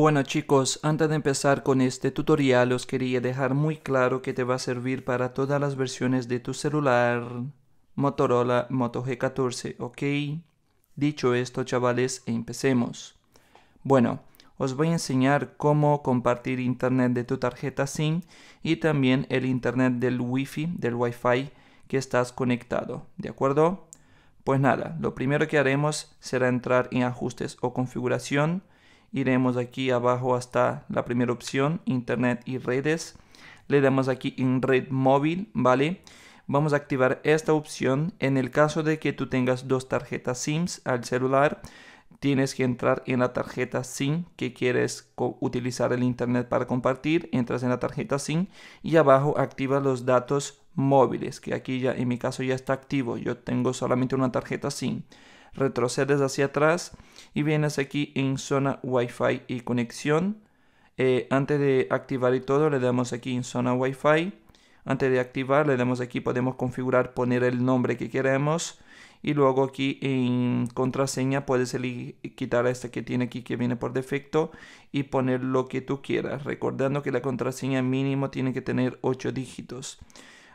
Bueno chicos, antes de empezar con este tutorial os quería dejar muy claro que te va a servir para todas las versiones de tu celular Motorola Moto G14, ¿ok? Dicho esto chavales, empecemos. Bueno, os voy a enseñar cómo compartir internet de tu tarjeta SIM y también el internet del wifi, del Wi-Fi que estás conectado, ¿de acuerdo? Pues nada, lo primero que haremos será entrar en ajustes o configuración Iremos aquí abajo hasta la primera opción, Internet y redes. Le damos aquí en red móvil, ¿vale? Vamos a activar esta opción. En el caso de que tú tengas dos tarjetas SIMs al celular, tienes que entrar en la tarjeta SIM que quieres utilizar el internet para compartir. Entras en la tarjeta SIM y abajo activas los datos móviles, que aquí ya en mi caso ya está activo. Yo tengo solamente una tarjeta SIM retrocedes hacia atrás y vienes aquí en zona Wi-Fi y conexión. Eh, antes de activar y todo, le damos aquí en zona Wi-Fi. Antes de activar, le damos aquí, podemos configurar, poner el nombre que queremos. Y luego aquí en contraseña puedes quitar esta que tiene aquí que viene por defecto y poner lo que tú quieras. Recordando que la contraseña mínimo tiene que tener 8 dígitos.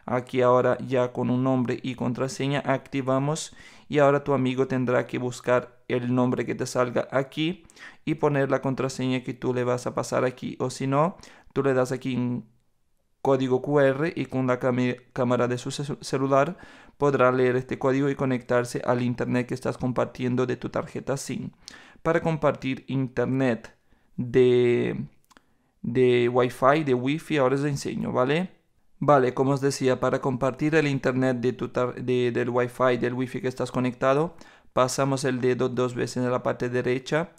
Aquí ahora ya con un nombre y contraseña activamos y ahora tu amigo tendrá que buscar el nombre que te salga aquí y poner la contraseña que tú le vas a pasar aquí o si no, tú le das aquí un código QR y con la cámara de su celular podrá leer este código y conectarse al internet que estás compartiendo de tu tarjeta SIM. Para compartir internet de, de Wi-Fi, de Wi-Fi, ahora les enseño, ¿vale? Vale, como os decía, para compartir el internet de tu del wifi, del que estás conectado, pasamos el dedo dos veces en la parte derecha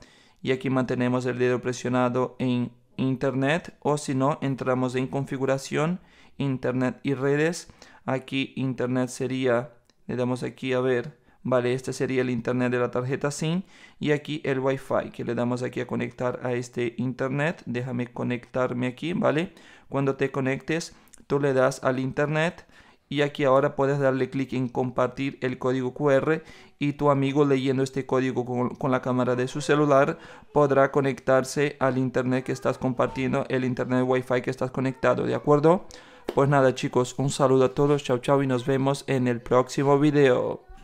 y aquí mantenemos el dedo presionado en internet o si no entramos en configuración internet y redes aquí internet sería le damos aquí a ver vale este sería el internet de la tarjeta SIM y aquí el wifi que le damos aquí a conectar a este internet déjame conectarme aquí vale cuando te conectes tú le das al internet y aquí ahora puedes darle clic en compartir el código QR y tu amigo leyendo este código con, la cámara de su celular podrá conectarse al internet que estás compartiendo, el internet wifi que estás conectado, ¿de acuerdo? Pues nada chicos, un saludo a todos, chao chao y nos vemos en el próximo video.